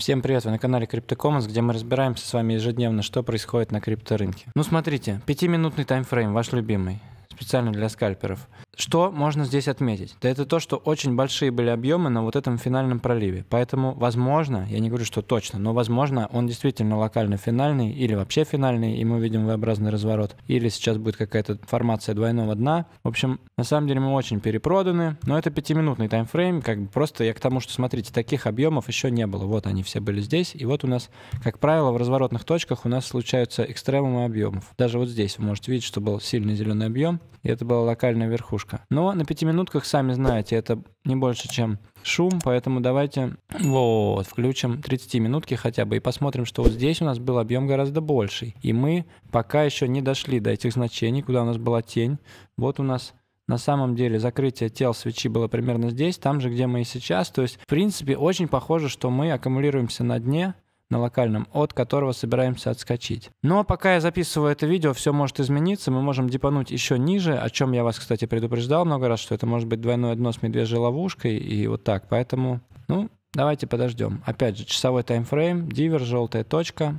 Всем привет, вы на канале CryptoCommons, где мы разбираемся с вами ежедневно, что происходит на крипторынке. Ну смотрите, пятиминутный таймфрейм, ваш любимый, специально для скальперов. Что можно здесь отметить? Да это то, что очень большие были объемы на вот этом финальном проливе. Поэтому, возможно, я не говорю, что точно, но, возможно, он действительно локально финальный или вообще финальный, и мы видим V-образный разворот. Или сейчас будет какая-то формация двойного дна. В общем, на самом деле мы очень перепроданы, но это пятиминутный таймфрейм. Как бы просто я к тому, что, смотрите, таких объемов еще не было. Вот они все были здесь. И вот у нас, как правило, в разворотных точках у нас случаются экстремумы объемов. Даже вот здесь вы можете видеть, что был сильный зеленый объем, и это была локальная верхушка игрушка. Но на пяти минутках, сами знаете, это не больше, чем шум, поэтому давайте вот, включим 30 минутки хотя бы и посмотрим, что вот здесь у нас был объем гораздо больший. И мы пока еще не дошли до этих значений, куда у нас была тень. Вот у нас на самом деле закрытие тел свечи было примерно здесь, там же, где мы и сейчас. То есть, в принципе, очень похоже, что мы аккумулируемся на дне, на локальном, от которого собираемся отскочить. Но пока я записываю это видео, все может измениться, мы можем дипануть еще ниже, о чем я вас, кстати, предупреждал много раз, что это может быть двойное дно с медвежьей ловушкой и вот так, поэтому, ну, давайте подождем. Опять же, часовой таймфрейм, дивер, желтая точка,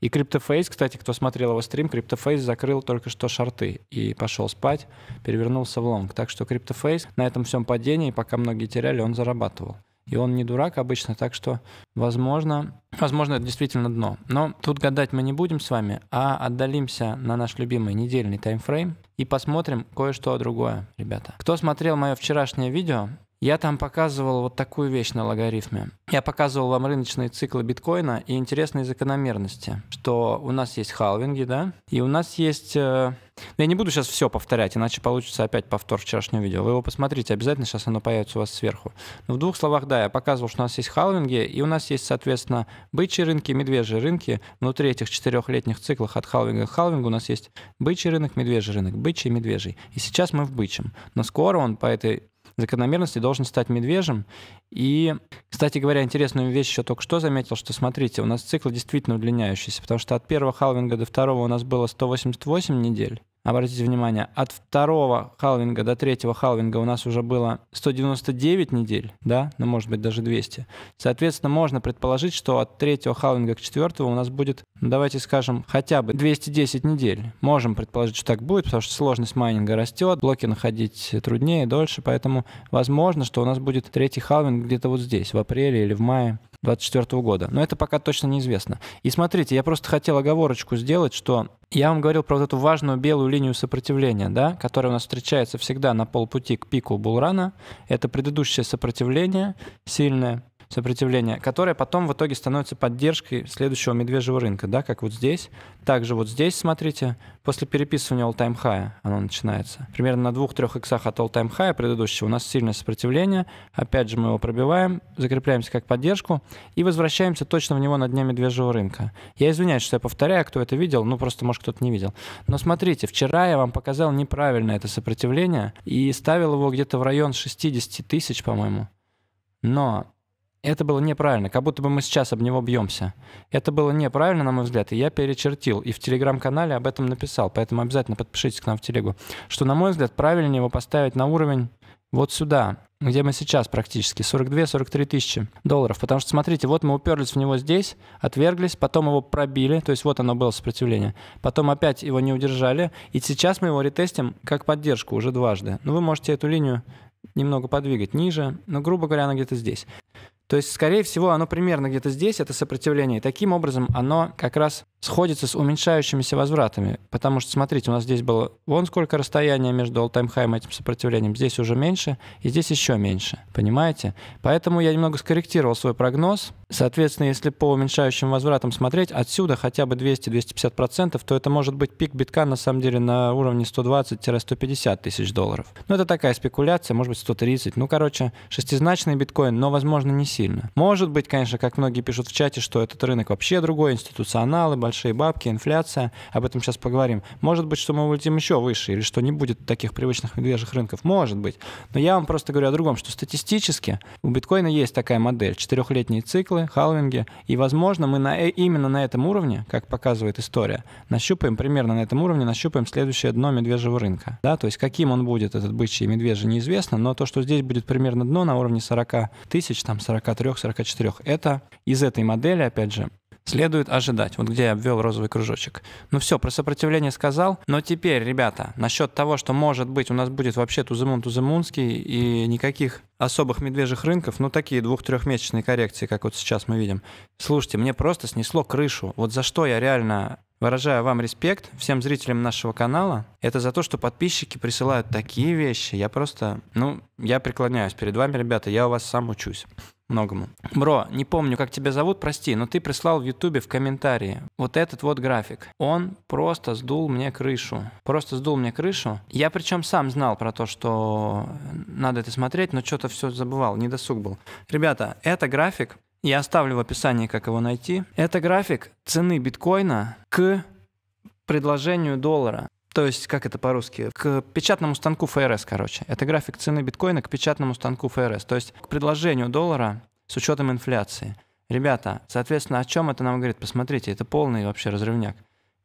и криптофейс. кстати, кто смотрел его стрим, криптофейс закрыл только что шарты и пошел спать, перевернулся в лонг. Так что криптофейс на этом всем падении, пока многие теряли, он зарабатывал и он не дурак обычно, так что, возможно, возможно, это действительно дно. Но тут гадать мы не будем с вами, а отдалимся на наш любимый недельный таймфрейм и посмотрим кое-что другое, ребята. Кто смотрел мое вчерашнее видео, я там показывал вот такую вещь на логарифме. Я показывал вам рыночные циклы биткоина и интересные закономерности, что у нас есть халвинги, да, и у нас есть... Э, я не буду сейчас все повторять, иначе получится опять повтор вчерашнего видео. Вы его посмотрите, обязательно сейчас оно появится у вас сверху. Но в двух словах, да, я показывал, что у нас есть халвинги, и у нас есть, соответственно, бычьи рынки, медвежьи рынки. Внутри этих четырехлетних циклах от халвинга к халвингу у нас есть бычий рынок, медвежий рынок, бычий, медвежий. И сейчас мы в бычьем. Но скоро он по этой Закономерности должен стать медвежим. И, кстати говоря, интересную вещь еще только что заметил, что, смотрите, у нас цикл действительно удлиняющийся, потому что от первого халвинга до второго у нас было 188 недель, Обратите внимание, от второго халвинга до третьего халвинга у нас уже было 199 недель, да, ну может быть даже 200. Соответственно, можно предположить, что от третьего халвинга к четвертому у нас будет, ну, давайте скажем, хотя бы 210 недель. Можем предположить, что так будет, потому что сложность майнинга растет, блоки находить труднее, дольше, поэтому возможно, что у нас будет третий халвинг где-то вот здесь, в апреле или в мае 2024 года. Но это пока точно неизвестно. И смотрите, я просто хотел оговорочку сделать, что я вам говорил про вот эту важную белую линию сопротивления, да, которая у нас встречается всегда на полпути к пику булрана. Это предыдущее сопротивление сильное, сопротивления, которое потом в итоге становится поддержкой следующего медвежьего рынка, да, как вот здесь. Также вот здесь, смотрите, после переписывания all-time high оно начинается. Примерно на 2-3 иксах от all-time high предыдущего у нас сильное сопротивление. Опять же мы его пробиваем, закрепляемся как поддержку и возвращаемся точно в него на дне медвежьего рынка. Я извиняюсь, что я повторяю, кто это видел, ну просто, может, кто-то не видел. Но смотрите, вчера я вам показал неправильно это сопротивление и ставил его где-то в район 60 тысяч, по-моему. Но это было неправильно, как будто бы мы сейчас об него бьемся. Это было неправильно, на мой взгляд, и я перечертил, и в телеграм-канале об этом написал, поэтому обязательно подпишитесь к нам в телегу, что, на мой взгляд, правильнее его поставить на уровень вот сюда, где мы сейчас практически, 42-43 тысячи долларов. Потому что, смотрите, вот мы уперлись в него здесь, отверглись, потом его пробили, то есть вот оно было сопротивление. Потом опять его не удержали, и сейчас мы его ретестим как поддержку уже дважды. Но ну, вы можете эту линию немного подвигать ниже, но, грубо говоря, она где-то здесь. То есть, скорее всего, оно примерно где-то здесь, это сопротивление. И таким образом оно как раз сходится с уменьшающимися возвратами. Потому что, смотрите, у нас здесь было вон сколько расстояния между all-time high и этим сопротивлением. Здесь уже меньше, и здесь еще меньше. Понимаете? Поэтому я немного скорректировал свой прогноз. Соответственно, если по уменьшающим возвратам смотреть, отсюда хотя бы 200-250%, то это может быть пик битка на самом деле на уровне 120-150 тысяч долларов. Ну это такая спекуляция, может быть 130. Ну, короче, шестизначный биткоин, но, возможно, не сильно. Может быть, конечно, как многие пишут в чате, что этот рынок вообще другой, институционалы, большие бабки, инфляция, об этом сейчас поговорим. Может быть, что мы улетим еще выше, или что не будет таких привычных медвежьих рынков, может быть. Но я вам просто говорю о другом, что статистически у биткоина есть такая модель, четырехлетние циклы, халвинги, и, возможно, мы на, э, именно на этом уровне, как показывает история, нащупаем примерно на этом уровне, нащупаем следующее дно медвежьего рынка. Да, то есть каким он будет, этот бычий и медвежий, неизвестно, но то, что здесь будет примерно дно на уровне 40 тысяч, там 43-44, это из этой модели, опять же, следует ожидать. Вот где я обвел розовый кружочек. Ну все, про сопротивление сказал. Но теперь, ребята, насчет того, что может быть у нас будет вообще Туземун-Туземунский и никаких особых медвежьих рынков, ну такие двух-трехмесячные коррекции, как вот сейчас мы видим. Слушайте, мне просто снесло крышу. Вот за что я реально Выражаю вам респект всем зрителям нашего канала. Это за то, что подписчики присылают такие вещи. Я просто, ну, я преклоняюсь перед вами, ребята, я у вас сам учусь многому. Бро, не помню, как тебя зовут, прости, но ты прислал в Ютубе в комментарии вот этот вот график. Он просто сдул мне крышу. Просто сдул мне крышу. Я причем сам знал про то, что надо это смотреть, но что-то все забывал, недосуг был. Ребята, это график, я оставлю в описании, как его найти. Это график цены биткоина к предложению доллара. То есть, как это по-русски? К печатному станку ФРС, короче. Это график цены биткоина к печатному станку ФРС. То есть, к предложению доллара с учетом инфляции. Ребята, соответственно, о чем это нам говорит? Посмотрите, это полный вообще разрывняк.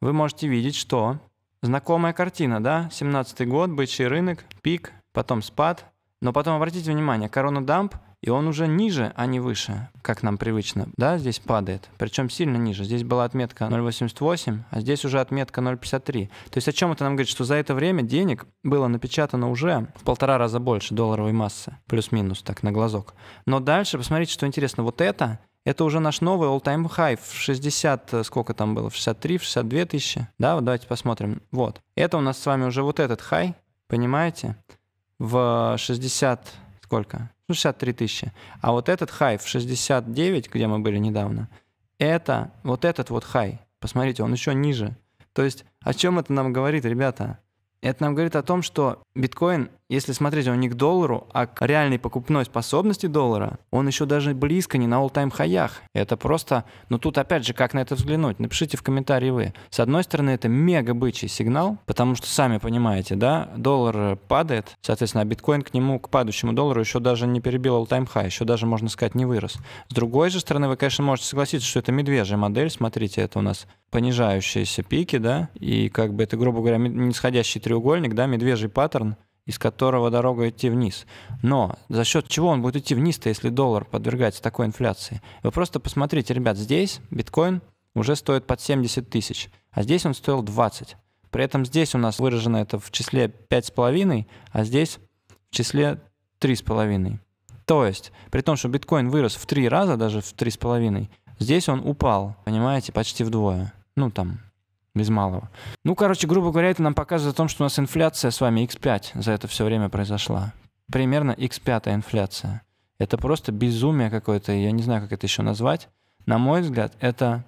Вы можете видеть, что знакомая картина, да? 17 год, бычий рынок, пик, потом спад. Но потом обратите внимание, корона дамп – и он уже ниже, а не выше, как нам привычно. Да, здесь падает. Причем сильно ниже. Здесь была отметка 0,88, а здесь уже отметка 0,53. То есть о чем это нам говорит? Что за это время денег было напечатано уже в полтора раза больше долларовой массы. Плюс-минус, так, на глазок. Но дальше, посмотрите, что интересно. Вот это это уже наш новый all-time high в 60, э, сколько там было, в 63, в 62 тысячи, да, вот давайте посмотрим, вот. Это у нас с вами уже вот этот хай, понимаете, в 60, сколько, ну, 63 тысячи. А вот этот хай в 69, где мы были недавно, это вот этот вот хай, посмотрите, он еще ниже. То есть о чем это нам говорит, ребята? Это нам говорит о том, что биткоин, если смотреть он не к доллару, а к реальной покупной способности доллара, он еще даже близко не на all-time хаях. Это просто... Но ну, тут опять же, как на это взглянуть? Напишите в комментарии вы. С одной стороны, это мега бычий сигнал, потому что, сами понимаете, да, доллар падает, соответственно, а биткоин к нему, к падающему доллару еще даже не перебил all-time high, еще даже, можно сказать, не вырос. С другой же стороны, вы, конечно, можете согласиться, что это медвежья модель, смотрите, это у нас понижающиеся пики, да, и как бы это, грубо говоря, нисходящий треугольник, да, медвежий паттерн, из которого дорога идти вниз. Но за счет чего он будет идти вниз-то, если доллар подвергается такой инфляции? Вы просто посмотрите, ребят, здесь биткоин уже стоит под 70 тысяч, а здесь он стоил 20. При этом здесь у нас выражено это в числе 5,5, а здесь в числе 3,5. То есть, при том, что биткоин вырос в три раза, даже в три с половиной, здесь он упал, понимаете, почти вдвое. Ну, там, без малого. Ну, короче, грубо говоря, это нам показывает о том, что у нас инфляция с вами x5 за это все время произошла. Примерно x5 инфляция. Это просто безумие какое-то, я не знаю, как это еще назвать. На мой взгляд, это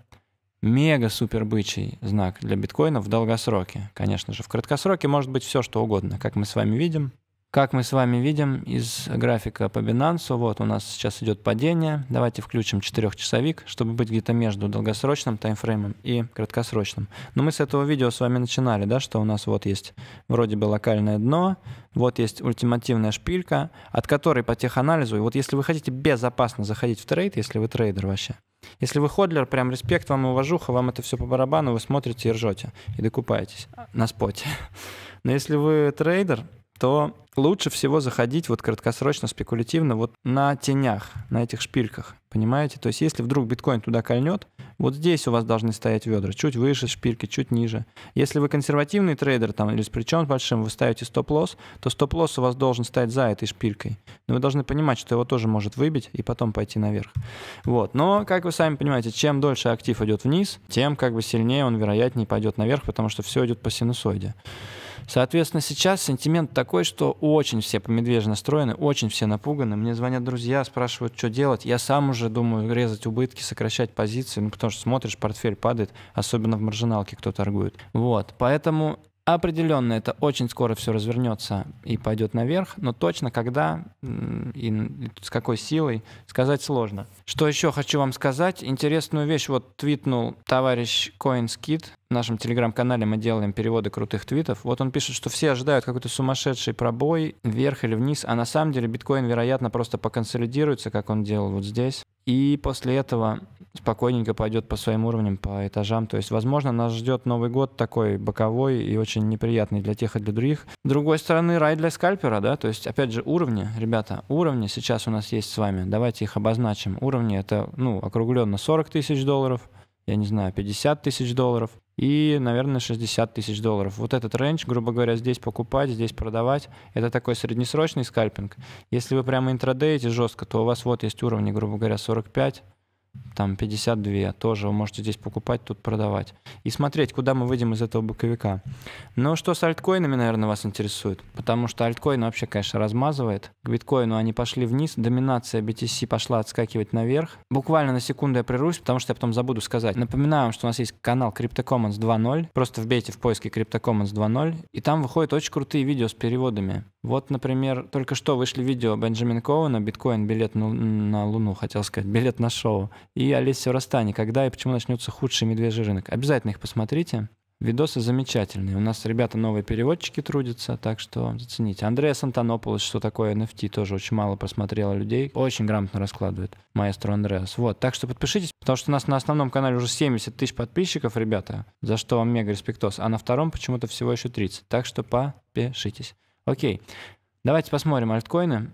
мега-супер бычий знак для биткоина в долгосроке. Конечно же, в краткосроке может быть все, что угодно, как мы с вами видим. Как мы с вами видим из графика по Binance, вот у нас сейчас идет падение. Давайте включим 4-часовик, чтобы быть где-то между долгосрочным таймфреймом и краткосрочным. Но мы с этого видео с вами начинали, да, что у нас вот есть вроде бы локальное дно, вот есть ультимативная шпилька, от которой по теханализу, и вот если вы хотите безопасно заходить в трейд, если вы трейдер вообще, если вы ходлер, прям респект вам и уважуха, вам это все по барабану, вы смотрите и ржете, и докупаетесь на споте. Но если вы трейдер, то лучше всего заходить вот краткосрочно, спекулятивно вот на тенях, на этих шпильках, понимаете? То есть если вдруг биткоин туда кольнет, вот здесь у вас должны стоять ведра, чуть выше шпильки, чуть ниже. Если вы консервативный трейдер там или с причем большим, вы ставите стоп-лосс, то стоп-лосс у вас должен стоять за этой шпилькой. Но вы должны понимать, что его тоже может выбить и потом пойти наверх. Вот. Но, как вы сами понимаете, чем дольше актив идет вниз, тем как бы сильнее он, вероятнее, пойдет наверх, потому что все идет по синусоиде. Соответственно, сейчас сентимент такой, что очень все по медвежьи настроены, очень все напуганы. Мне звонят друзья, спрашивают, что делать. Я сам уже думаю резать убытки, сокращать позиции, ну, потому что смотришь, портфель падает, особенно в маржиналке кто торгует. Вот. Поэтому Определенно это очень скоро все развернется и пойдет наверх, но точно когда и с какой силой сказать сложно. Что еще хочу вам сказать? Интересную вещь вот твитнул товарищ CoinSkid. В нашем телеграм-канале мы делаем переводы крутых твитов. Вот он пишет, что все ожидают какой-то сумасшедший пробой вверх или вниз, а на самом деле биткоин, вероятно, просто поконсолидируется, как он делал вот здесь. И после этого спокойненько пойдет по своим уровням, по этажам. То есть, возможно, нас ждет Новый год такой боковой и очень неприятный для тех и для других. С другой стороны, рай для скальпера, да, то есть, опять же, уровни, ребята, уровни сейчас у нас есть с вами, давайте их обозначим. Уровни это, ну, округленно 40 тысяч долларов, я не знаю, 50 тысяч долларов и, наверное, 60 тысяч долларов. Вот этот рейндж, грубо говоря, здесь покупать, здесь продавать, это такой среднесрочный скальпинг. Если вы прямо интрадейте жестко, то у вас вот есть уровни, грубо говоря, 45, там 52, тоже вы можете здесь покупать, тут продавать. И смотреть, куда мы выйдем из этого боковика. Но что с альткоинами, наверное, вас интересует? Потому что альткоин вообще, конечно, размазывает. К биткоину они пошли вниз, доминация BTC пошла отскакивать наверх. Буквально на секунду я прервусь, потому что я потом забуду сказать. Напоминаю вам, что у нас есть канал CryptoCommons 2.0. Просто вбейте в поиске CryptoCommons 2.0, и там выходят очень крутые видео с переводами. Вот, например, только что вышли видео Бенджамин Коуна «Биткоин. Билет на Луну», хотел сказать, «Билет на шоу». И и Олеся Растани «Когда и почему начнется худший медвежий рынок». Обязательно их посмотрите. Видосы замечательные. У нас ребята новые переводчики трудятся, так что зацените. Андреас Антонополос, что такое NFT, тоже очень мало просмотрела людей. Очень грамотно раскладывает маэстро Андреас. Вот, так что подпишитесь, потому что у нас на основном канале уже 70 тысяч подписчиков, ребята, за что вам мега респектос. А на втором почему-то всего еще 30. Так что попишитесь. Окей, давайте посмотрим альткоины.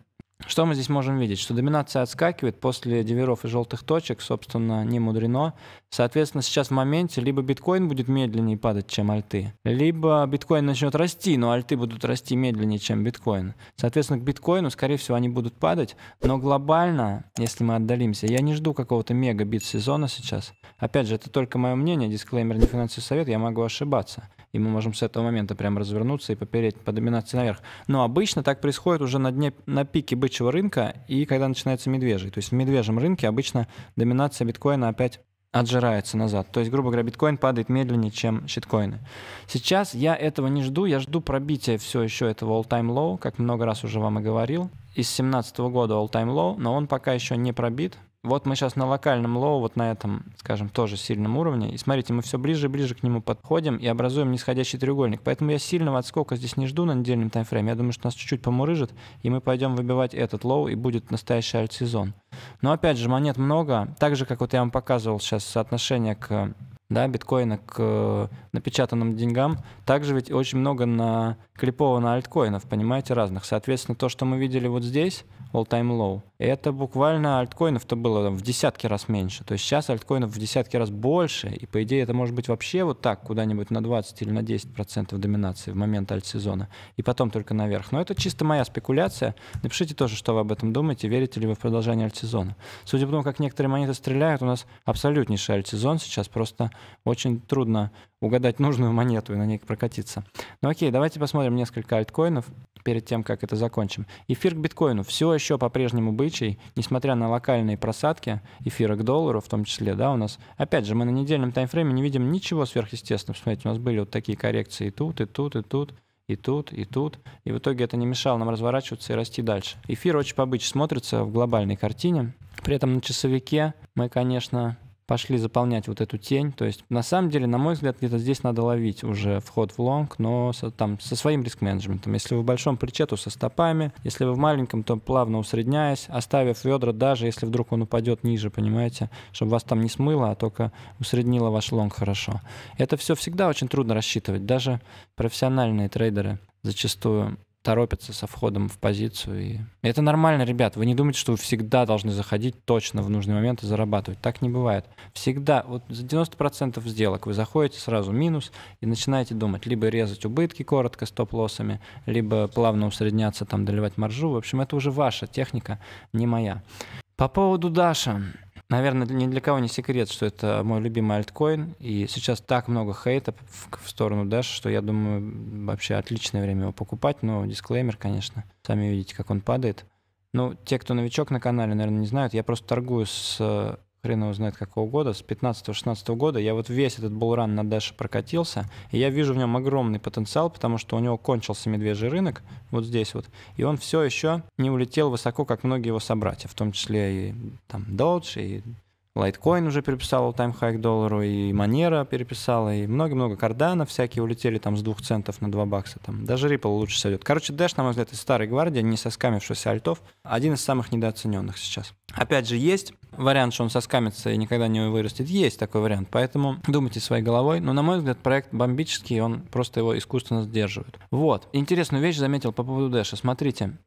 Что мы здесь можем видеть? Что доминация отскакивает после диверов и желтых точек, собственно, не мудрено. Соответственно, сейчас в моменте либо биткоин будет медленнее падать, чем альты, либо биткоин начнет расти, но альты будут расти медленнее, чем биткоин. Соответственно, к биткоину, скорее всего, они будут падать, но глобально, если мы отдалимся, я не жду какого-то мега бит сезона сейчас. Опять же, это только мое мнение, дисклеймер не финансовый совет, я могу ошибаться и мы можем с этого момента прям развернуться и попереть по доминации наверх. Но обычно так происходит уже на дне, на пике бычьего рынка и когда начинается медвежий. То есть в медвежьем рынке обычно доминация биткоина опять отжирается назад. То есть, грубо говоря, биткоин падает медленнее, чем щиткоины. Сейчас я этого не жду, я жду пробития все еще этого all-time low, как много раз уже вам и говорил. Из 2017 года all-time low, но он пока еще не пробит. Вот мы сейчас на локальном лоу, вот на этом, скажем, тоже сильном уровне. И смотрите, мы все ближе и ближе к нему подходим и образуем нисходящий треугольник. Поэтому я сильного отскока здесь не жду на недельном таймфрейме. Я думаю, что нас чуть-чуть помурыжит, и мы пойдем выбивать этот лоу, и будет настоящий альт-сезон. Но опять же, монет много. Так же, как вот я вам показывал сейчас соотношение к да, биткоина к э, напечатанным деньгам, также ведь очень много на на альткоинов, понимаете, разных. Соответственно, то, что мы видели вот здесь, all-time low, это буквально альткоинов-то было там, в десятки раз меньше. То есть сейчас альткоинов в десятки раз больше, и по идее это может быть вообще вот так, куда-нибудь на 20 или на 10% доминации в момент альт-сезона, и потом только наверх. Но это чисто моя спекуляция. Напишите тоже, что вы об этом думаете, верите ли вы в продолжение альт-сезона. Судя по тому, как некоторые монеты стреляют, у нас абсолютнейший альт-сезон сейчас просто очень трудно угадать нужную монету и на ней прокатиться. Ну окей, давайте посмотрим несколько альткоинов перед тем, как это закончим. Эфир к биткоину все еще по-прежнему бычий, несмотря на локальные просадки эфира к доллару в том числе, да, у нас. Опять же, мы на недельном таймфрейме не видим ничего сверхъестественного. Смотрите, у нас были вот такие коррекции и тут, и тут, и тут и тут, и тут. И в итоге это не мешало нам разворачиваться и расти дальше. Эфир очень побыче смотрится в глобальной картине. При этом на часовике мы, конечно, пошли заполнять вот эту тень. То есть, на самом деле, на мой взгляд, где-то здесь надо ловить уже вход в лонг, но со, там со своим риск-менеджментом. Если вы в большом плече, то со стопами. Если вы в маленьком, то плавно усредняясь, оставив ведра, даже если вдруг он упадет ниже, понимаете, чтобы вас там не смыло, а только усреднило ваш лонг хорошо. Это все всегда очень трудно рассчитывать, даже профессиональные трейдеры зачастую торопятся со входом в позицию. И... Это нормально, ребят. Вы не думаете что вы всегда должны заходить точно в нужный момент и зарабатывать. Так не бывает. Всегда, вот за 90% сделок вы заходите сразу минус и начинаете думать, либо резать убытки коротко стоп-лоссами, либо плавно усредняться, там, доливать маржу. В общем, это уже ваша техника, не моя. По поводу Даша. Наверное, ни для кого не секрет, что это мой любимый альткоин, и сейчас так много хейта в, сторону Dash, что я думаю, вообще отличное время его покупать, но дисклеймер, конечно, сами видите, как он падает. Ну, те, кто новичок на канале, наверное, не знают, я просто торгую с э, хрен его знает какого года, с 15-16 года, я вот весь этот булран на Дэше прокатился, и я вижу в нем огромный потенциал, потому что у него кончился медвежий рынок, вот здесь вот, и он все еще не улетел высоко, как многие его собратья, в том числе и там Dodge, и Лайткоин уже переписал all-time доллару, и Манера переписала, и много-много кардана всякие улетели там с двух центов на 2 бакса. Там. Даже Ripple лучше сойдет. Короче, Dash, на мой взгляд, это старый Гвардия не соскамившийся альтов, один из самых недооцененных сейчас. Опять же, есть вариант, что он соскамится и никогда не вырастет. Есть такой вариант, поэтому думайте своей головой. Но, на мой взгляд, проект бомбический, он просто его искусственно сдерживает. Вот. Интересную вещь заметил по поводу Дэша. Смотрите,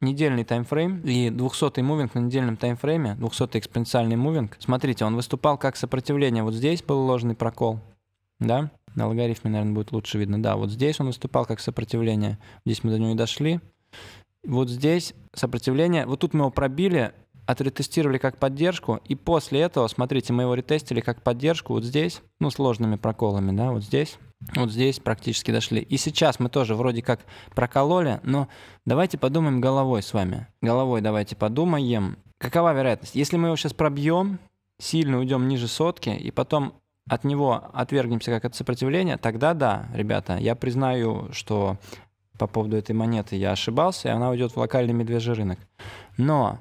недельный таймфрейм и 200-й мувинг на недельном таймфрейме, 200-й экспоненциальный мувинг. Смотрите, он выступал как сопротивление. Вот здесь был ложный прокол, да? На логарифме, наверное, будет лучше видно. Да, вот здесь он выступал как сопротивление. Здесь мы до него не дошли. Вот здесь сопротивление. Вот тут мы его пробили, отретестировали как поддержку, и после этого, смотрите, мы его ретестили как поддержку вот здесь, ну, сложными проколами, да, вот здесь, вот здесь практически дошли. И сейчас мы тоже вроде как прокололи, но давайте подумаем головой с вами. Головой давайте подумаем. Какова вероятность? Если мы его сейчас пробьем, сильно уйдем ниже сотки, и потом от него отвергнемся как от сопротивления, тогда да, ребята, я признаю, что по поводу этой монеты я ошибался, и она уйдет в локальный медвежий рынок. Но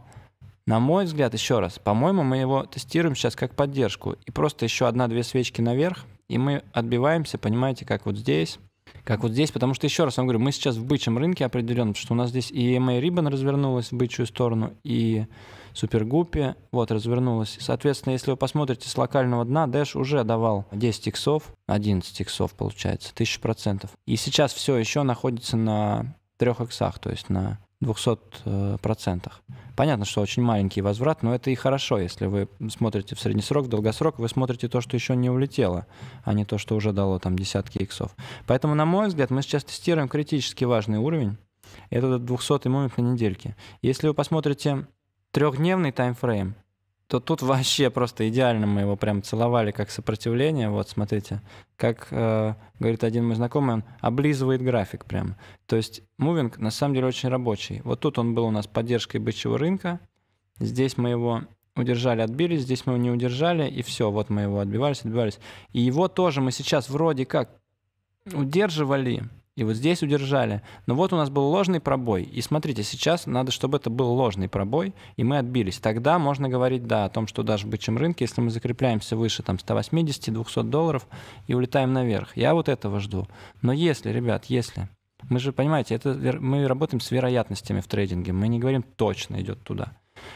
на мой взгляд, еще раз, по-моему, мы его тестируем сейчас как поддержку. И просто еще одна-две свечки наверх, и мы отбиваемся, понимаете, как вот здесь, как вот здесь, потому что, еще раз вам говорю, мы сейчас в бычьем рынке определенно, потому что у нас здесь и EMA Ribbon развернулась в бычью сторону, и Супергупи вот развернулась. Соответственно, если вы посмотрите с локального дна, Dash уже давал 10 иксов, 11 иксов получается, 1000%. И сейчас все еще находится на трех иксах, то есть на 200%. Э, Понятно, что очень маленький возврат, но это и хорошо, если вы смотрите в среднесрок, в долгосрок, вы смотрите то, что еще не улетело, а не то, что уже дало там десятки иксов. Поэтому, на мой взгляд, мы сейчас тестируем критически важный уровень, это 200 момент на недельке. Если вы посмотрите трехдневный таймфрейм, то тут вообще просто идеально мы его прям целовали как сопротивление. Вот, смотрите, как э, говорит один мой знакомый, он облизывает график прям. То есть мувинг на самом деле очень рабочий. Вот тут он был у нас поддержкой бычьего рынка. Здесь мы его удержали, отбились, здесь мы его не удержали, и все, вот мы его отбивались, отбивались. И его тоже мы сейчас вроде как удерживали, и вот здесь удержали. Но вот у нас был ложный пробой. И смотрите, сейчас надо, чтобы это был ложный пробой, и мы отбились. Тогда можно говорить, да, о том, что даже в бычьем рынке, если мы закрепляемся выше там 180-200 долларов и улетаем наверх. Я вот этого жду. Но если, ребят, если... Мы же, понимаете, это, мы работаем с вероятностями в трейдинге. Мы не говорим точно идет туда.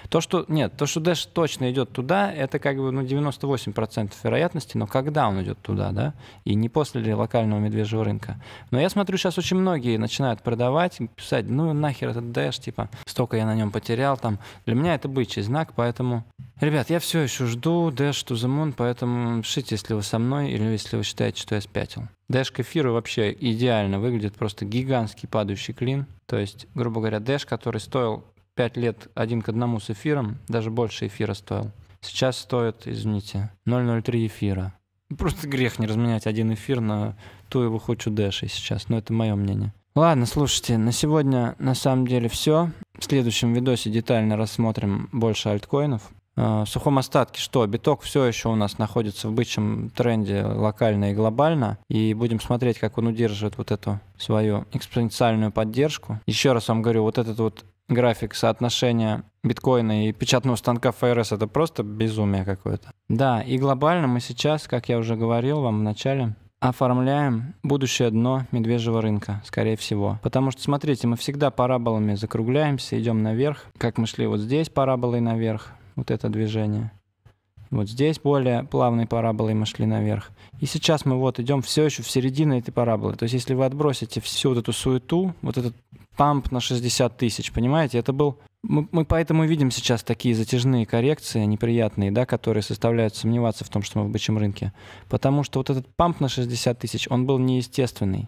То, что... Нет, то, что Dash точно идет туда, это как бы ну, 98% вероятности, но когда он идет туда, да? И не после ли локального медвежьего рынка. Но я смотрю, сейчас очень многие начинают продавать, писать, ну нахер этот Dash, типа, столько я на нем потерял, там. Для меня это бычий знак, поэтому... Ребят, я все еще жду Dash to the Moon, поэтому пишите, если вы со мной или если вы считаете, что я спятил. Dash к эфиру вообще идеально выглядит, просто гигантский падающий клин. То есть, грубо говоря, Dash, который стоил пять лет один к одному с эфиром, даже больше эфира стоил. Сейчас стоит, извините, 0,03 эфира. Просто грех не разменять один эфир на ту его хочу Дэши сейчас, но это мое мнение. Ладно, слушайте, на сегодня на самом деле все. В следующем видосе детально рассмотрим больше альткоинов. А, в сухом остатке что? Биток все еще у нас находится в бычьем тренде локально и глобально. И будем смотреть, как он удерживает вот эту свою экспоненциальную поддержку. Еще раз вам говорю, вот этот вот график соотношения биткоина и печатного станка ФРС, это просто безумие какое-то. Да, и глобально мы сейчас, как я уже говорил вам в начале, оформляем будущее дно медвежьего рынка, скорее всего. Потому что, смотрите, мы всегда параболами закругляемся, идем наверх, как мы шли вот здесь параболой наверх, вот это движение. Вот здесь более плавной параболой мы шли наверх. И сейчас мы вот идем все еще в середине этой параболы. То есть если вы отбросите всю вот эту суету, вот этот памп на 60 тысяч, понимаете? Это был... Мы, мы поэтому видим сейчас такие затяжные коррекции, неприятные, да, которые составляют сомневаться в том, что мы в бычьем рынке. Потому что вот этот памп на 60 тысяч, он был неестественный.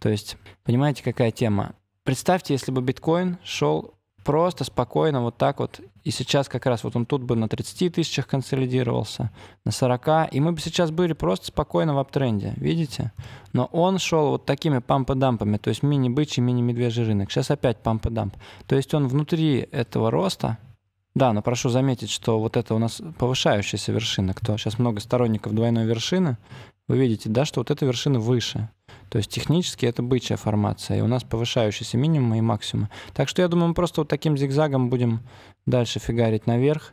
То есть, понимаете, какая тема? Представьте, если бы биткоин шел просто, спокойно, вот так вот. И сейчас как раз вот он тут бы на 30 тысячах консолидировался, на 40, и мы бы сейчас были просто спокойно в аптренде, видите? Но он шел вот такими пампы-дампами, то есть мини-бычий, мини-медвежий рынок. Сейчас опять пампы-дамп. То есть он внутри этого роста, да, но прошу заметить, что вот это у нас повышающаяся вершина, кто сейчас много сторонников двойной вершины, вы видите, да, что вот эта вершина выше. То есть технически это бычья формация, и у нас повышающиеся минимумы и максимумы. Так что я думаю, мы просто вот таким зигзагом будем дальше фигарить наверх.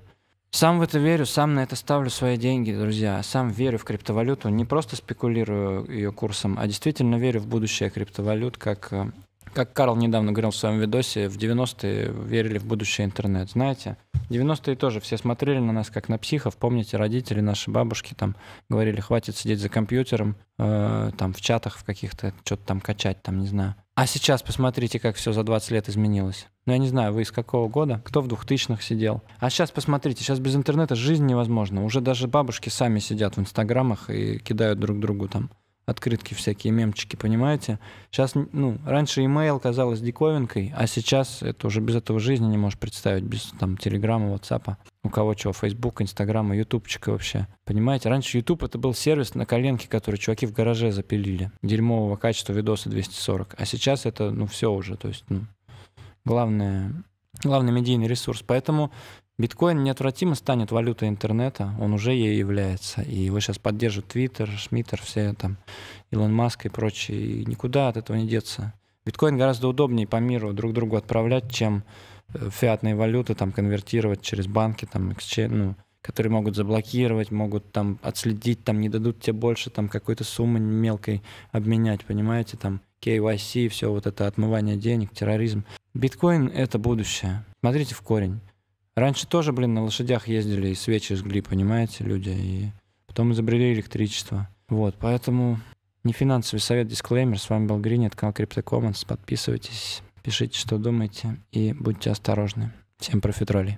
Сам в это верю, сам на это ставлю свои деньги, друзья. Сам верю в криптовалюту, не просто спекулирую ее курсом, а действительно верю в будущее криптовалют как э, как Карл недавно говорил в своем видосе, в 90-е верили в будущее интернет, знаете. 90-е тоже все смотрели на нас как на психов. Помните, родители, наши бабушки там говорили, хватит сидеть за компьютером, э, там в чатах в каких-то, что-то там качать, там, не знаю. А сейчас посмотрите, как все за 20 лет изменилось. Ну, я не знаю, вы из какого года, кто в 2000-х сидел. А сейчас посмотрите, сейчас без интернета жизнь невозможна. Уже даже бабушки сами сидят в инстаграмах и кидают друг другу там открытки всякие, мемчики, понимаете? Сейчас, ну, раньше email казалось диковинкой, а сейчас это уже без этого жизни не можешь представить, без там Телеграма, Ватсапа, у кого чего, фейсбук, Инстаграма, Ютубчика вообще. Понимаете, раньше Ютуб это был сервис на коленке, который чуваки в гараже запилили. Дерьмового качества видосы 240. А сейчас это, ну, все уже, то есть, ну, главное, главный медийный ресурс. Поэтому Биткоин неотвратимо станет валютой интернета, он уже ей является. И его сейчас поддержит Твиттер, Шмиттер, все там, Илон Маск и прочие. И никуда от этого не деться. Биткоин гораздо удобнее по миру друг другу отправлять, чем э, фиатные валюты там конвертировать через банки, там, exchange, ну, которые могут заблокировать, могут там отследить, там не дадут тебе больше там какой-то суммы мелкой обменять, понимаете, там KYC, все вот это отмывание денег, терроризм. Биткоин — это будущее. Смотрите в корень. Раньше тоже, блин, на лошадях ездили и свечи жгли, понимаете, люди, и потом изобрели электричество. Вот, поэтому не финансовый совет, дисклеймер. С вами был Грин, это канал CryptoCommons. Подписывайтесь, пишите, что думаете, и будьте осторожны. Всем профитролей.